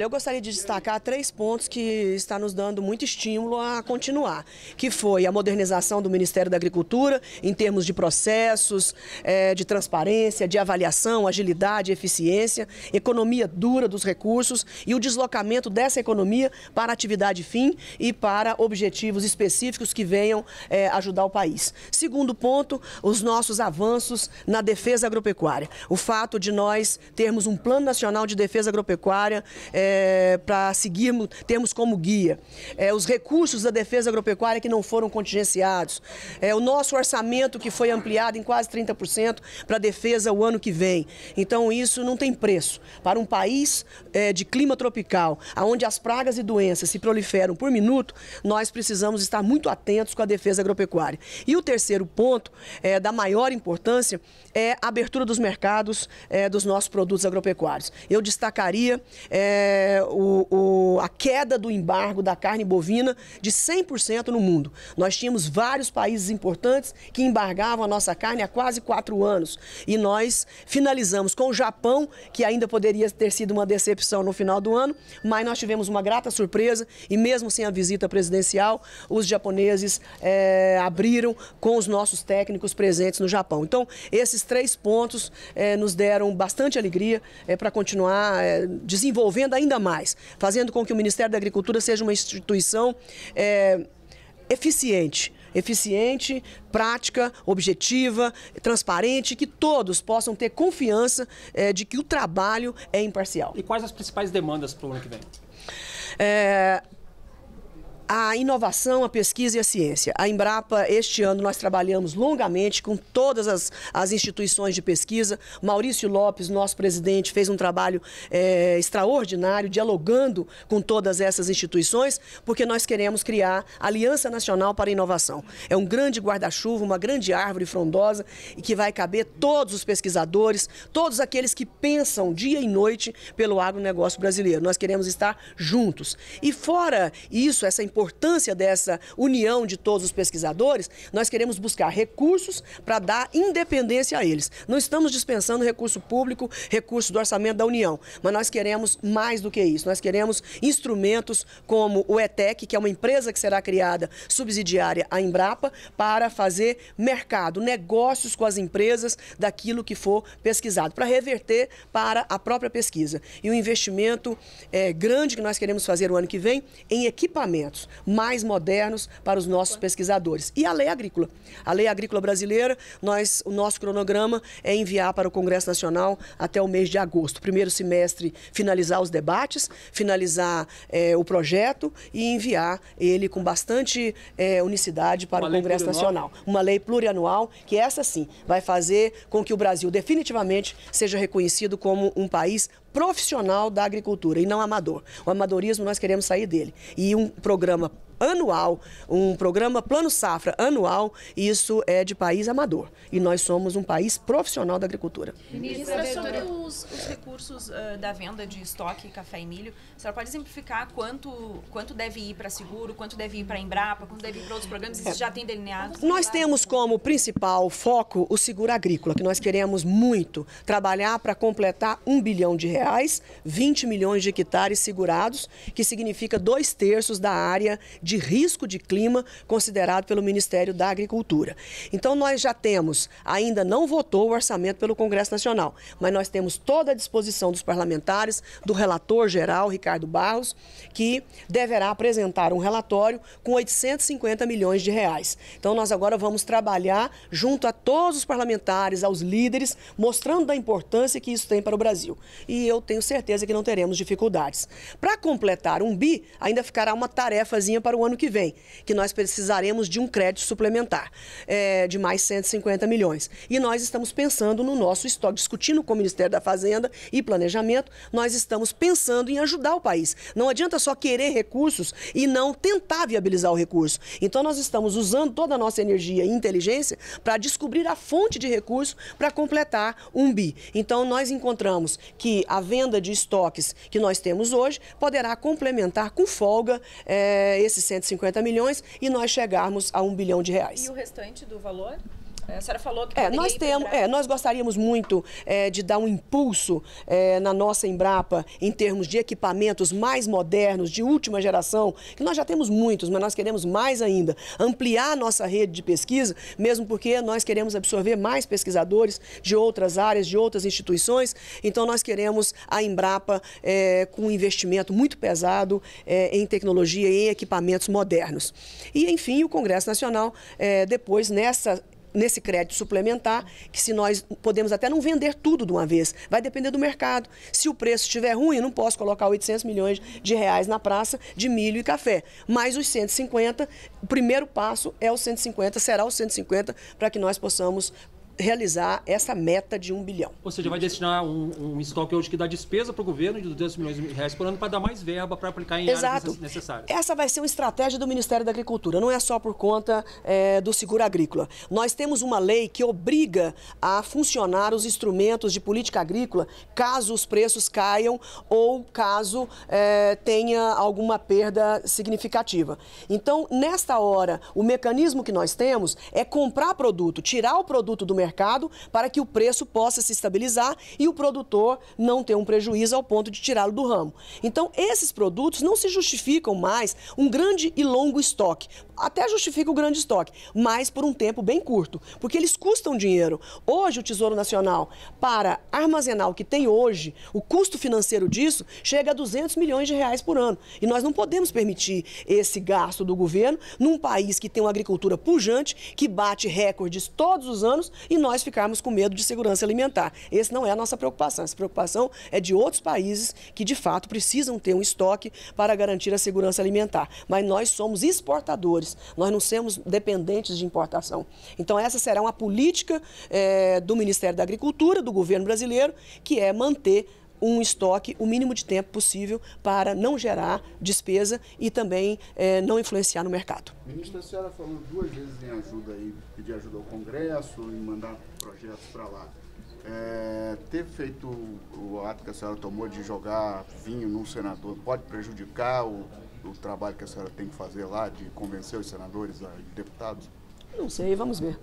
Olha, eu gostaria de destacar três pontos que está nos dando muito estímulo a continuar, que foi a modernização do Ministério da Agricultura em termos de processos, é, de transparência, de avaliação, agilidade, eficiência, economia dura dos recursos e o deslocamento dessa economia para atividade fim e para objetivos específicos que venham é, ajudar o país. Segundo ponto, os nossos avanços na defesa agropecuária. O fato de nós termos um Plano Nacional de Defesa Agropecuária é, é, para seguirmos, termos como guia. É, os recursos da defesa agropecuária que não foram contingenciados. É, o nosso orçamento que foi ampliado em quase 30% para a defesa o ano que vem. Então isso não tem preço. Para um país é, de clima tropical, onde as pragas e doenças se proliferam por minuto, nós precisamos estar muito atentos com a defesa agropecuária. E o terceiro ponto, é, da maior importância, é a abertura dos mercados dos nossos produtos agropecuários. Eu destacaria é, o, o, a queda do embargo da carne bovina de 100% no mundo. Nós tínhamos vários países importantes que embargavam a nossa carne há quase quatro anos. E nós finalizamos com o Japão, que ainda poderia ter sido uma decepção no final do ano, mas nós tivemos uma grata surpresa e mesmo sem a visita presidencial, os japoneses é, abriram com os nossos técnicos presentes no Japão. Então, esses três pontos é, nos deram bastante alegria eh, para continuar desenvolvendo ainda ainda mais, fazendo com que o Ministério da Agricultura seja uma instituição é, eficiente. Eficiente, prática, objetiva, transparente, que todos possam ter confiança é, de que o trabalho é imparcial. E quais as principais demandas para o ano que vem? É, a inovação, a pesquisa e a ciência. A Embrapa, este ano, nós trabalhamos longamente com todas as, as instituições de pesquisa. Maurício Lopes, nosso presidente, fez um trabalho é, extraordinário, dialogando com todas essas instituições, porque nós queremos criar a Aliança Nacional para a Inovação. É um grande guarda-chuva, uma grande árvore frondosa e que vai caber todos os pesquisadores, todos aqueles que pensam dia e noite pelo agronegócio brasileiro. Nós queremos estar juntos. E fora isso, essa importância importância dessa união de todos os pesquisadores, nós queremos buscar recursos para dar independência a eles. Não estamos dispensando recurso público, recurso do orçamento da União, mas nós queremos mais do que isso. Nós queremos instrumentos como o ETEC, que é uma empresa que será criada subsidiária à Embrapa, para fazer mercado, negócios com as empresas daquilo que for pesquisado, para reverter para a própria pesquisa. E o investimento é, grande que nós queremos fazer o ano que vem em equipamentos mais modernos para os nossos pesquisadores. E a lei agrícola. A lei agrícola brasileira, nós, o nosso cronograma é enviar para o Congresso Nacional até o mês de agosto. Primeiro semestre, finalizar os debates, finalizar é, o projeto e enviar ele com bastante é, unicidade para Uma o Congresso Nacional. Uma lei plurianual que essa sim vai fazer com que o Brasil definitivamente seja reconhecido como um país profissional da agricultura e não amador. O amadorismo nós queremos sair dele. E um programa anual, um programa Plano Safra anual, isso é de país amador. E nós somos um país profissional da agricultura. Ministra, sobre os, os recursos uh, da venda de estoque, café e milho, a senhora pode exemplificar quanto, quanto deve ir para seguro, quanto deve ir para Embrapa, quanto deve ir para outros programas? Isso já tem delineado? Nós temos como principal foco o seguro agrícola, que nós queremos muito trabalhar para completar um bilhão de reais, 20 milhões de hectares segurados, que significa dois terços da área de de risco de clima considerado pelo Ministério da Agricultura. Então, nós já temos, ainda não votou o orçamento pelo Congresso Nacional, mas nós temos toda a disposição dos parlamentares, do relator geral, Ricardo Barros, que deverá apresentar um relatório com 850 milhões de reais. Então, nós agora vamos trabalhar junto a todos os parlamentares, aos líderes, mostrando da importância que isso tem para o Brasil. E eu tenho certeza que não teremos dificuldades. Para completar um bi, ainda ficará uma tarefazinha para o o ano que vem, que nós precisaremos de um crédito suplementar é, de mais 150 milhões. E nós estamos pensando no nosso estoque, discutindo com o Ministério da Fazenda e Planejamento, nós estamos pensando em ajudar o país. Não adianta só querer recursos e não tentar viabilizar o recurso. Então nós estamos usando toda a nossa energia e inteligência para descobrir a fonte de recurso para completar um bi. Então nós encontramos que a venda de estoques que nós temos hoje poderá complementar com folga é, esses 150 milhões e nós chegarmos a um bilhão de reais. E o restante do valor? A senhora falou que é, nós temos, é, nós gostaríamos muito é, de dar um impulso é, na nossa Embrapa em termos de equipamentos mais modernos, de última geração, que nós já temos muitos, mas nós queremos mais ainda, ampliar a nossa rede de pesquisa, mesmo porque nós queremos absorver mais pesquisadores de outras áreas, de outras instituições. Então nós queremos a Embrapa é, com um investimento muito pesado é, em tecnologia e em equipamentos modernos. E enfim, o Congresso Nacional é, depois nessa nesse crédito suplementar, que se nós podemos até não vender tudo de uma vez, vai depender do mercado. Se o preço estiver ruim, eu não posso colocar 800 milhões de reais na praça de milho e café, mas os 150, o primeiro passo é os 150, será os 150 para que nós possamos realizar essa meta de um bilhão. Ou seja, vai destinar um, um estoque hoje que dá despesa para o governo de 200 milhões de reais por ano para dar mais verba para aplicar em Exato. áreas necessárias. Essa vai ser uma estratégia do Ministério da Agricultura, não é só por conta é, do seguro agrícola. Nós temos uma lei que obriga a funcionar os instrumentos de política agrícola caso os preços caiam ou caso é, tenha alguma perda significativa. Então, nesta hora, o mecanismo que nós temos é comprar produto, tirar o produto do mercado mercado para que o preço possa se estabilizar e o produtor não ter um prejuízo ao ponto de tirá-lo do ramo. Então, esses produtos não se justificam mais um grande e longo estoque. Até justifica o grande estoque, mas por um tempo bem curto, porque eles custam dinheiro. Hoje, o Tesouro Nacional, para armazenar o que tem hoje, o custo financeiro disso chega a 200 milhões de reais por ano. E nós não podemos permitir esse gasto do governo num país que tem uma agricultura pujante, que bate recordes todos os anos e nós ficarmos com medo de segurança alimentar. Essa não é a nossa preocupação. Essa preocupação é de outros países que, de fato, precisam ter um estoque para garantir a segurança alimentar. Mas nós somos exportadores, nós não somos dependentes de importação. Então, essa será uma política é, do Ministério da Agricultura, do governo brasileiro, que é manter um estoque o mínimo de tempo possível para não gerar despesa e também é, não influenciar no mercado. Ministra, a senhora falou duas vezes em ajuda aí, pedir ajuda ao Congresso e mandar projetos para lá. É, ter feito o ato que a senhora tomou de jogar vinho num senador pode prejudicar o, o trabalho que a senhora tem que fazer lá de convencer os senadores ah, e deputados? Não sei, vamos ver.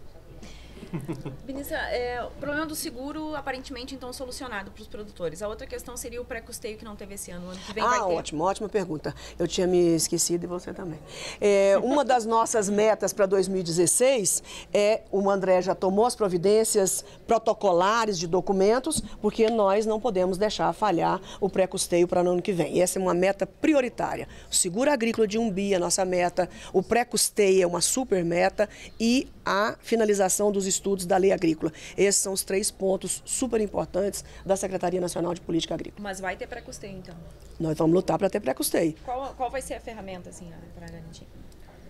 Vinícius, é, o problema do seguro aparentemente então solucionado para os produtores. A outra questão seria o pré-custeio que não teve esse ano. ano que vem ah, vai ter. ótimo, ótima pergunta. Eu tinha me esquecido e você também. É, uma das nossas metas para 2016 é, o André já tomou as providências protocolares de documentos, porque nós não podemos deixar falhar o pré-custeio para o ano que vem. Essa é uma meta prioritária. O seguro agrícola de um bi é nossa meta, o pré-custeio é uma super meta e a finalização dos estudos da lei agrícola. Esses são os três pontos super importantes da Secretaria Nacional de Política Agrícola. Mas vai ter pré-custeio, então? Nós vamos lutar para ter pré-custeio. Qual, qual vai ser a ferramenta, assim, para garantir?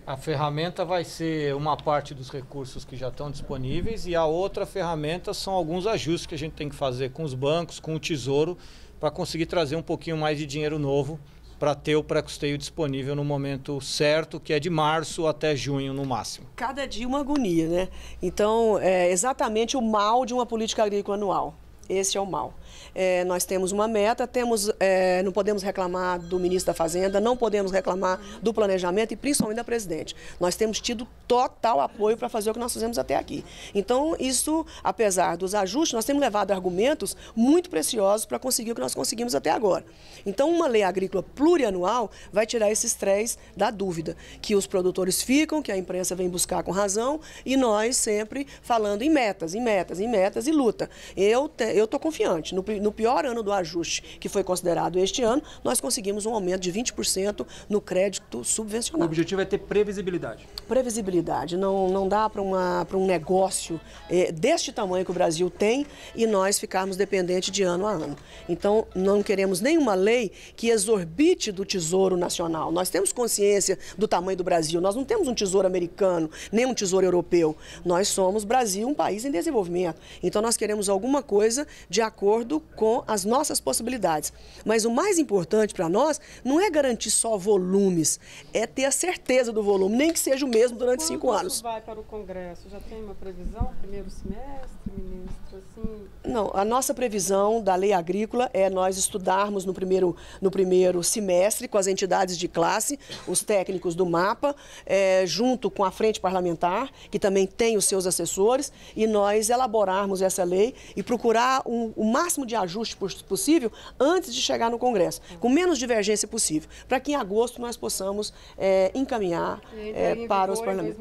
A ferramenta vai ser uma parte dos recursos que já estão disponíveis e a outra ferramenta são alguns ajustes que a gente tem que fazer com os bancos, com o tesouro, para conseguir trazer um pouquinho mais de dinheiro novo para ter o pré-custeio disponível no momento certo, que é de março até junho no máximo. Cada dia uma agonia, né? Então, é exatamente o mal de uma política agrícola anual. Esse é o mal é, nós temos uma meta, temos, é, não podemos reclamar do ministro da Fazenda, não podemos reclamar do planejamento e principalmente da presidente. Nós temos tido total apoio para fazer o que nós fizemos até aqui. Então, isso, apesar dos ajustes, nós temos levado argumentos muito preciosos para conseguir o que nós conseguimos até agora. Então, uma lei agrícola plurianual vai tirar esses três da dúvida, que os produtores ficam, que a imprensa vem buscar com razão e nós sempre falando em metas, em metas, em metas e luta. Eu estou confiante. No, no pior ano do ajuste, que foi considerado este ano, nós conseguimos um aumento de 20% no crédito subvencionado. O objetivo é ter previsibilidade. Previsibilidade. Não, não dá para um negócio eh, deste tamanho que o Brasil tem e nós ficarmos dependentes de ano a ano. Então, não queremos nenhuma lei que exorbite do Tesouro Nacional. Nós temos consciência do tamanho do Brasil. Nós não temos um tesouro americano, nem um tesouro europeu. Nós somos, Brasil, um país em desenvolvimento. Então, nós queremos alguma coisa de acordo com as nossas possibilidades. Mas o mais importante para nós não é garantir só volumes, é ter a certeza do volume, nem que seja o mesmo durante Quando cinco anos. vai para o Congresso? Já tem uma previsão? Primeiro semestre, ministro? Assim... Não, a nossa previsão da lei agrícola é nós estudarmos no primeiro, no primeiro semestre com as entidades de classe, os técnicos do mapa, é, junto com a frente parlamentar, que também tem os seus assessores, e nós elaborarmos essa lei e procurar um, o máximo de ajuda ajuste possível antes de chegar no Congresso, uhum. com menos divergência possível, para que em agosto nós possamos é, encaminhar é, para os parlamentos.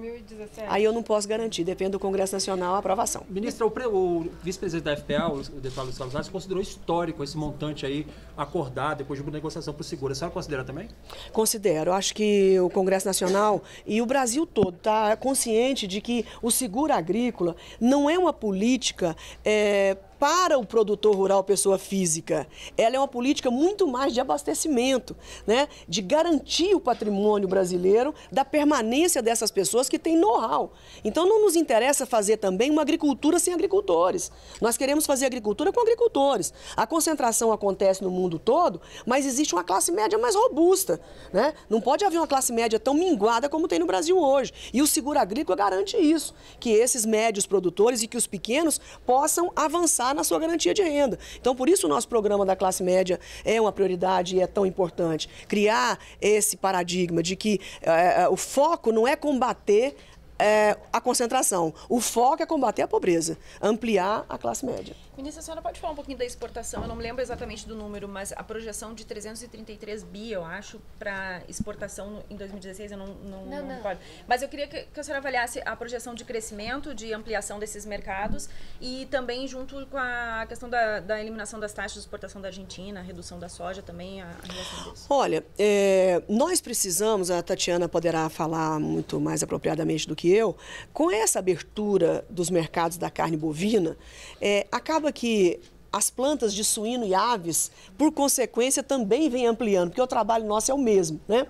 Aí eu não posso garantir, depende do Congresso Nacional a aprovação. Ministra, o, o vice-presidente da FPA, o deputado Luiz Carlos considerou histórico esse montante aí acordado depois de uma negociação por seguro. A senhora considera também? Considero. Acho que o Congresso Nacional e o Brasil todo está consciente de que o seguro agrícola não é uma política é, para o produtor rural, pessoa física. Ela é uma política muito mais de abastecimento, né? de garantir o patrimônio brasileiro, da permanência dessas pessoas que têm know-how. Então não nos interessa fazer também uma agricultura sem agricultores. Nós queremos fazer agricultura com agricultores. A concentração acontece no mundo todo, mas existe uma classe média mais robusta. Né? Não pode haver uma classe média tão minguada como tem no Brasil hoje. E o seguro agrícola garante isso, que esses médios produtores e que os pequenos possam avançar lá na sua garantia de renda. Então, por isso o nosso programa da classe média é uma prioridade e é tão importante. Criar esse paradigma de que é, o foco não é combater é, a concentração. O foco é combater a pobreza, ampliar a classe média. Ministra, a senhora pode falar um pouquinho da exportação? Eu não me lembro exatamente do número, mas a projeção de 333 bi, eu acho, para exportação em 2016, eu não, não, não, não. Mas eu queria que, que a senhora avaliasse a projeção de crescimento, de ampliação desses mercados e também junto com a questão da, da eliminação das taxas de exportação da Argentina, a redução da soja também, a, a Olha, é, nós precisamos, a Tatiana poderá falar muito mais apropriadamente do que eu, com essa abertura dos mercados da carne bovina, é, acaba que as plantas de suíno e aves, por consequência, também vem ampliando, porque o trabalho nosso é o mesmo, né?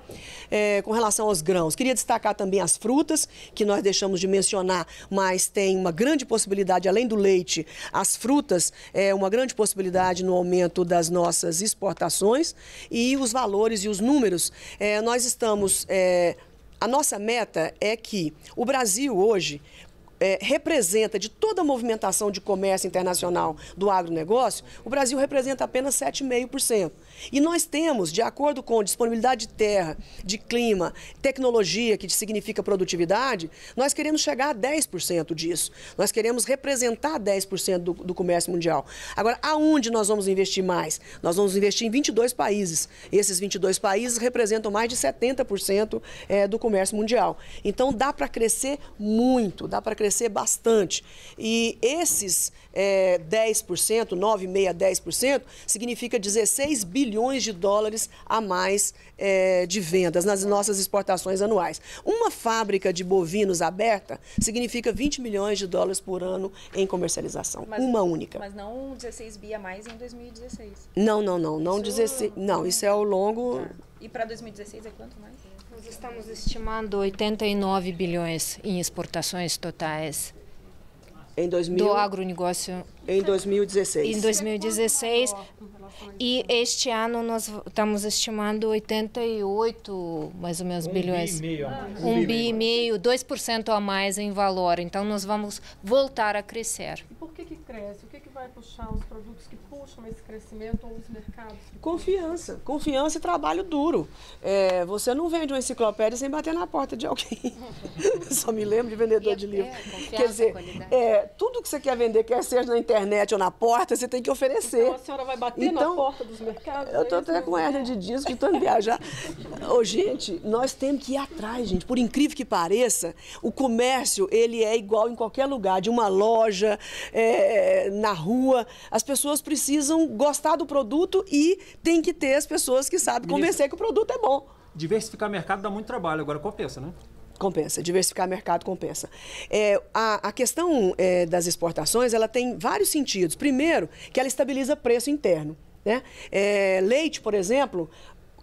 É, com relação aos grãos. Queria destacar também as frutas, que nós deixamos de mencionar, mas tem uma grande possibilidade, além do leite, as frutas, é uma grande possibilidade no aumento das nossas exportações e os valores e os números. É, nós estamos. É, a nossa meta é que o Brasil hoje é, representa de toda a movimentação de comércio internacional do agronegócio, o Brasil representa apenas 7,5%. E nós temos, de acordo com disponibilidade de terra, de clima, tecnologia, que significa produtividade, nós queremos chegar a 10% disso. Nós queremos representar 10% do, do comércio mundial. Agora, aonde nós vamos investir mais? Nós vamos investir em 22 países. Esses 22 países representam mais de 70% é, eh, do comércio mundial. Então, dá para crescer muito, dá para crescer bastante. E esses é, 10%, 9,5% a 10%, significa 16 bilhões bilhões de dólares a mais é, de vendas nas nossas exportações anuais. Uma fábrica de bovinos aberta significa 20 milhões de dólares por ano em comercialização. Mas, uma única. Mas não 16 bi a mais em 2016. Não, não, não. Não, isso... 16, é não isso é ao longo. Tá. E para 2016 é quanto mais? Nós estamos estimando 89 bilhões em exportações totais. Em 2000... Do agronegócio em 2016. Em 2016. E este ano nós estamos estimando 88, mais ou menos, um bilhões. Bi um bi e meio. 2% a mais em valor. Então nós vamos voltar a crescer. E por que, que cresce? O que, que vai puxar os produtos que puxam esse crescimento ou os mercados? Confiança. Confiança e trabalho duro. É, você não vende uma enciclopédia sem bater na porta de alguém. Só me lembro de vendedor e de livro. É, quer dizer, é, tudo que você quer vender, quer seja na internet, internet ou na porta, você tem que oferecer. Então a senhora vai bater então, na porta dos mercados? Eu estou é até com hernia de disco, e tanto viajar. oh, gente, nós temos que ir atrás, gente. Por incrível que pareça, o comércio, ele é igual em qualquer lugar, de uma loja, é, na rua. As pessoas precisam gostar do produto e tem que ter as pessoas que sabem convencer que o produto é bom. Diversificar mercado dá muito trabalho, agora compensa, né? Compensa, diversificar mercado compensa. É, a, a, questão é, das exportações, ela tem vários sentidos. Primeiro, que ela estabiliza preço interno. Né? É, leite, por exemplo,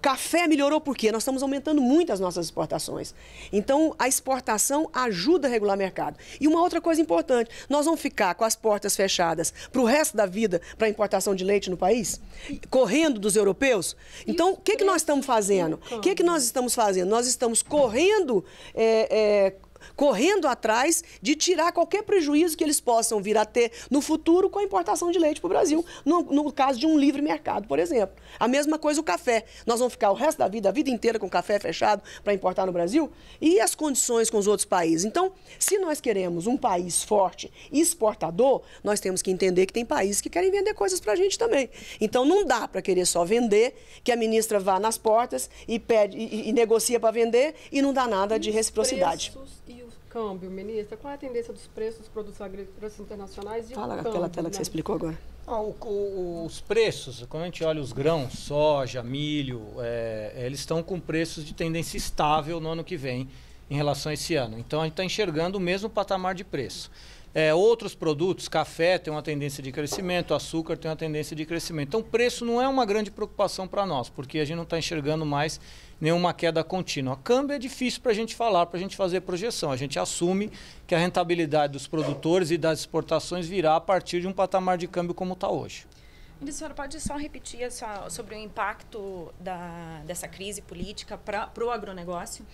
Café melhorou porque nós estamos aumentando muito as nossas exportações. Então, a exportação ajuda a regular o mercado. E uma outra coisa importante, nós vamos ficar com as portas fechadas para o resto da vida para a importação de leite no país? Correndo dos europeus? Então, o que, que nós estamos fazendo? O que, que nós estamos fazendo? Nós estamos correndo é, é, correndo atrás de tirar qualquer prejuízo que eles possam vir a ter no futuro com a importação de leite para o Brasil, no, no, caso de um livre mercado, por exemplo. A mesma coisa o café. Nós vamos ficar o resto da vida, a vida inteira, com o café fechado para importar no Brasil? E as condições com os outros países? Então, se nós queremos um país forte exportador, nós temos que entender que tem países que querem vender coisas para a gente também. Então, não dá para querer só vender, que a ministra vá nas portas e, pede, e, e negocia para vender e não dá nada de reciprocidade câmbio, ministra, qual é a tendência dos preços dos produtos agrícolas internacionais e Fala o Fala aquela tela né? que você explicou agora. Ah, o, o, os preços, quando a gente olha os grãos, soja, milho, é, eles estão com preços de tendência estável no ano que vem em relação a esse ano. Então a gente está enxergando o mesmo patamar de preço. É, outros produtos, café tem uma tendência de crescimento, açúcar tem uma tendência de crescimento. Então, preço não é uma grande preocupação para nós, porque a gente não está enxergando mais nenhuma queda contínua. Câmbio é difícil para a gente falar, para a gente fazer projeção. A gente assume que a rentabilidade dos produtores e das exportações virá a partir de um patamar de câmbio como está hoje. A senhora pode só repetir sobre o impacto da, dessa crise política para o agronegócio?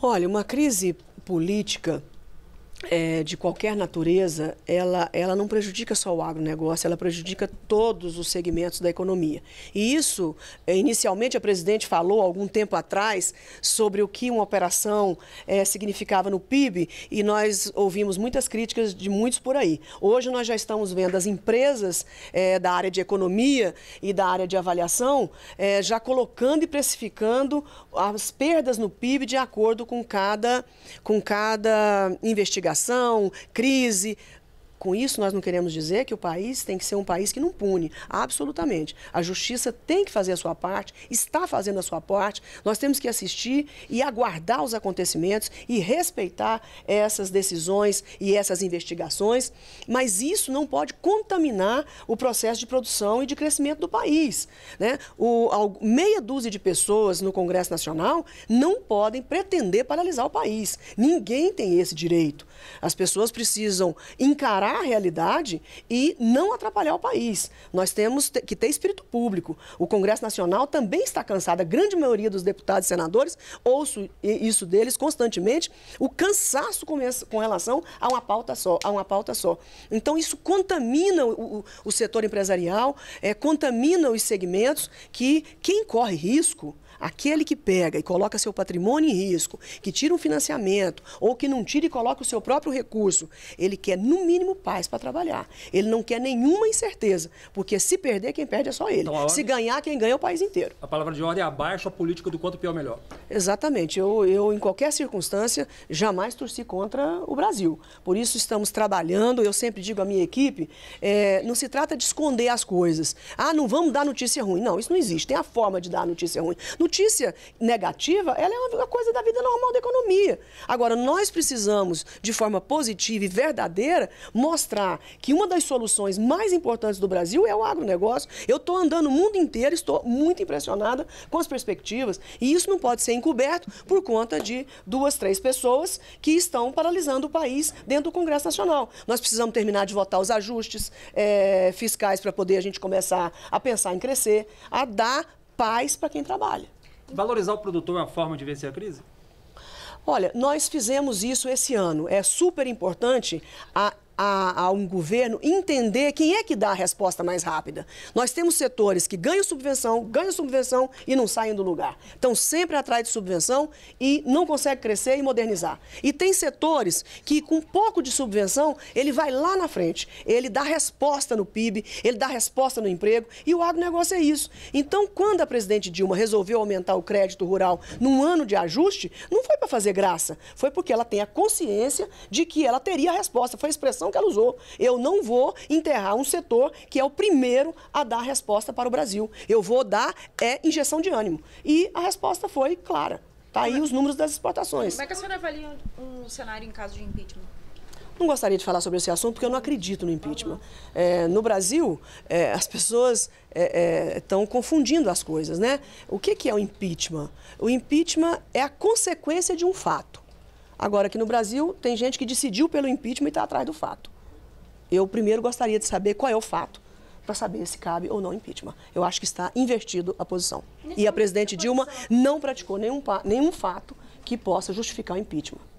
Olha, uma crise política é, de qualquer natureza, ela, ela não prejudica só o agronegócio, ela prejudica todos os segmentos da economia. E isso, é, inicialmente, a presidente falou algum tempo atrás sobre o que uma operação é, significava no PIB e nós ouvimos muitas críticas de muitos por aí. Hoje nós já estamos vendo as empresas é, da área de economia e da área de avaliação é, já colocando e precificando as perdas no PIB de acordo com cada, com cada investigação investigação, crise. Com isso, nós não queremos dizer que o país tem que ser um país que não pune, absolutamente. A justiça tem que fazer a sua parte, está fazendo a sua parte. Nós temos que assistir e aguardar os acontecimentos e respeitar essas decisões e essas investigações, mas isso não pode contaminar o processo de produção e de crescimento do país. Né? O, meia dúzia de pessoas no Congresso Nacional não podem pretender paralisar o país. Ninguém tem esse direito. As pessoas precisam encarar a realidade e não atrapalhar o país. Nós temos que ter espírito público. O Congresso Nacional também está cansado, a grande maioria dos deputados e senadores, ouço isso deles constantemente, o cansaço com relação a uma pauta só, a uma pauta só. Então isso contamina o, o setor empresarial, é, contamina os segmentos que quem corre risco Aquele que pega e coloca seu patrimônio em risco, que tira um financiamento, ou que não tira e coloca o seu próprio recurso, ele quer, no mínimo, paz para trabalhar. Ele não quer nenhuma incerteza, porque se perder, quem perde é só ele. Então, Se ganhar, quem ganha é o país inteiro. A palavra de ordem é abaixo a política do quanto pior, melhor. Exatamente. Eu, eu, em qualquer circunstância, jamais torci contra o Brasil. Por isso, estamos trabalhando, eu sempre digo à minha equipe, é, não se trata de esconder as coisas. Ah, não vamos dar notícia ruim. Não, isso não existe. Tem a forma de dar notícia ruim. Não notícia negativa, ela é uma coisa da vida normal da economia. Agora, nós precisamos, de forma positiva e verdadeira, mostrar que uma das soluções mais importantes do Brasil é o agronegócio. Eu estou andando o mundo inteiro, estou muito impressionada com as perspectivas. E isso não pode ser encoberto por conta de duas, três pessoas que estão paralisando o país dentro do Congresso Nacional. Nós precisamos terminar de votar os ajustes é, fiscais para poder a gente começar a pensar em crescer, a dar paz para quem trabalha. Valorizar o produtor é uma forma de vencer a crise? Olha, nós fizemos isso esse ano. É super importante a a, a, um governo entender quem é que dá a resposta mais rápida. Nós temos setores que ganham subvenção, ganham subvenção e não saem do lugar. Estão sempre atrás de subvenção e não conseguem crescer e modernizar. E tem setores que, com pouco de subvenção, ele vai lá na frente, ele dá resposta no PIB, ele dá resposta no emprego e o agronegócio é isso. Então, quando a presidente Dilma resolveu aumentar o crédito rural num ano de ajuste, não foi para fazer graça, foi porque ela tem a consciência de que ela teria a resposta. Foi a expressão expressão que ela usou. Eu não vou enterrar um setor que é o primeiro a dar resposta para o Brasil. Eu vou dar é injeção de ânimo. E a resposta foi clara. Tá aí os números das exportações. Como é que a senhora avalia um, um cenário em caso de impeachment? Não gostaria de falar sobre esse assunto porque eu não acredito no impeachment. É, no Brasil, é, as pessoas estão é, é confundindo as coisas, né? O que, que é o impeachment? O impeachment é a consequência de um fato. Agora, aqui no Brasil, tem gente que decidiu pelo impeachment e está atrás do fato. Eu primeiro gostaria de saber qual é o fato, para saber se cabe ou não impeachment. Eu acho que está invertido a posição. Nesse e a presidente Dilma não praticou nenhum, nenhum fato que possa justificar o impeachment.